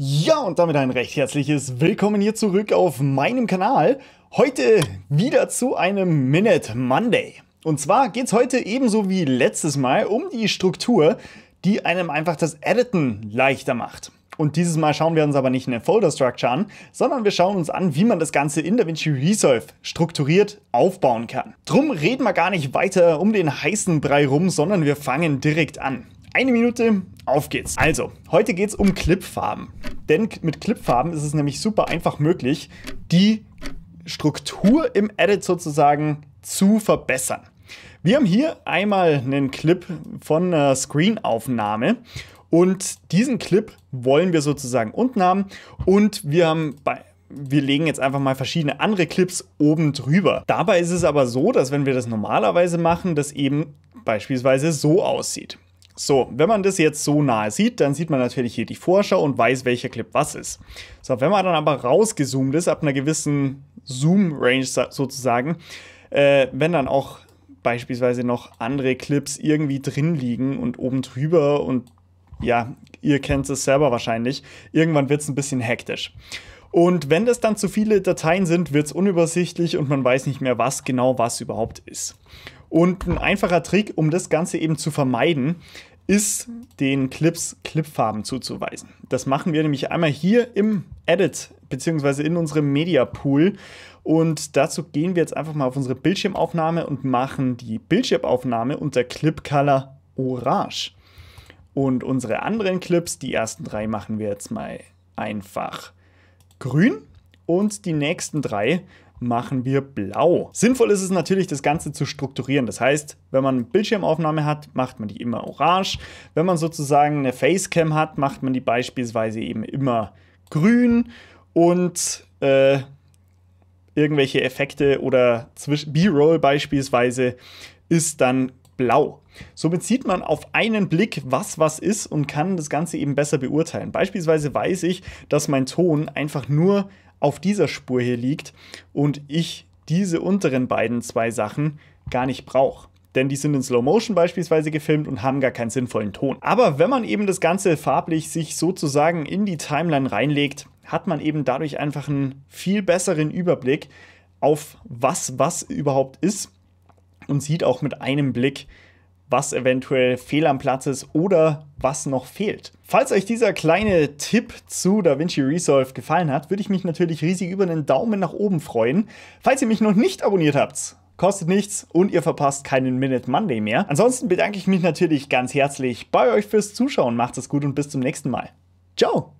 Ja, und damit ein recht herzliches Willkommen hier zurück auf meinem Kanal. Heute wieder zu einem Minute Monday. Und zwar geht es heute ebenso wie letztes Mal um die Struktur, die einem einfach das Editen leichter macht. Und dieses Mal schauen wir uns aber nicht eine Folder Structure an, sondern wir schauen uns an, wie man das Ganze in DaVinci Resolve strukturiert aufbauen kann. Drum reden wir gar nicht weiter um den heißen Brei rum, sondern wir fangen direkt an eine Minute, auf geht's. Also, heute geht's um Clipfarben. Denn mit Clipfarben ist es nämlich super einfach möglich, die Struktur im Edit sozusagen zu verbessern. Wir haben hier einmal einen Clip von einer Screenaufnahme und diesen Clip wollen wir sozusagen unten haben und wir haben bei wir legen jetzt einfach mal verschiedene andere Clips oben drüber. Dabei ist es aber so, dass wenn wir das normalerweise machen, das eben beispielsweise so aussieht. So, wenn man das jetzt so nahe sieht, dann sieht man natürlich hier die Vorschau und weiß, welcher Clip was ist. So, wenn man dann aber rausgezoomt ist, ab einer gewissen Zoom-Range sozusagen, äh, wenn dann auch beispielsweise noch andere Clips irgendwie drin liegen und oben drüber und ja, ihr kennt es selber wahrscheinlich, irgendwann wird es ein bisschen hektisch. Und wenn das dann zu viele Dateien sind, wird es unübersichtlich und man weiß nicht mehr, was genau was überhaupt ist. Und ein einfacher Trick, um das Ganze eben zu vermeiden, ist den Clips Clipfarben zuzuweisen. Das machen wir nämlich einmal hier im Edit bzw. in unserem Media Pool. Und dazu gehen wir jetzt einfach mal auf unsere Bildschirmaufnahme und machen die Bildschirmaufnahme unter Clip Color Orange. Und unsere anderen Clips, die ersten drei machen wir jetzt mal einfach grün und die nächsten drei machen wir blau. Sinnvoll ist es natürlich, das Ganze zu strukturieren. Das heißt, wenn man eine Bildschirmaufnahme hat, macht man die immer orange. Wenn man sozusagen eine Facecam hat, macht man die beispielsweise eben immer grün und äh, irgendwelche Effekte oder B-Roll beispielsweise ist dann blau. Somit sieht man auf einen Blick, was was ist und kann das Ganze eben besser beurteilen. Beispielsweise weiß ich, dass mein Ton einfach nur auf dieser Spur hier liegt und ich diese unteren beiden zwei Sachen gar nicht brauche denn die sind in Slow Motion beispielsweise gefilmt und haben gar keinen sinnvollen Ton. Aber wenn man eben das Ganze farblich sich sozusagen in die Timeline reinlegt, hat man eben dadurch einfach einen viel besseren Überblick auf was was überhaupt ist und sieht auch mit einem Blick, was eventuell fehl am Platz ist oder was noch fehlt. Falls euch dieser kleine Tipp zu DaVinci Resolve gefallen hat, würde ich mich natürlich riesig über einen Daumen nach oben freuen. Falls ihr mich noch nicht abonniert habt, kostet nichts und ihr verpasst keinen Minute Monday mehr. Ansonsten bedanke ich mich natürlich ganz herzlich bei euch fürs Zuschauen. Macht es gut und bis zum nächsten Mal. Ciao!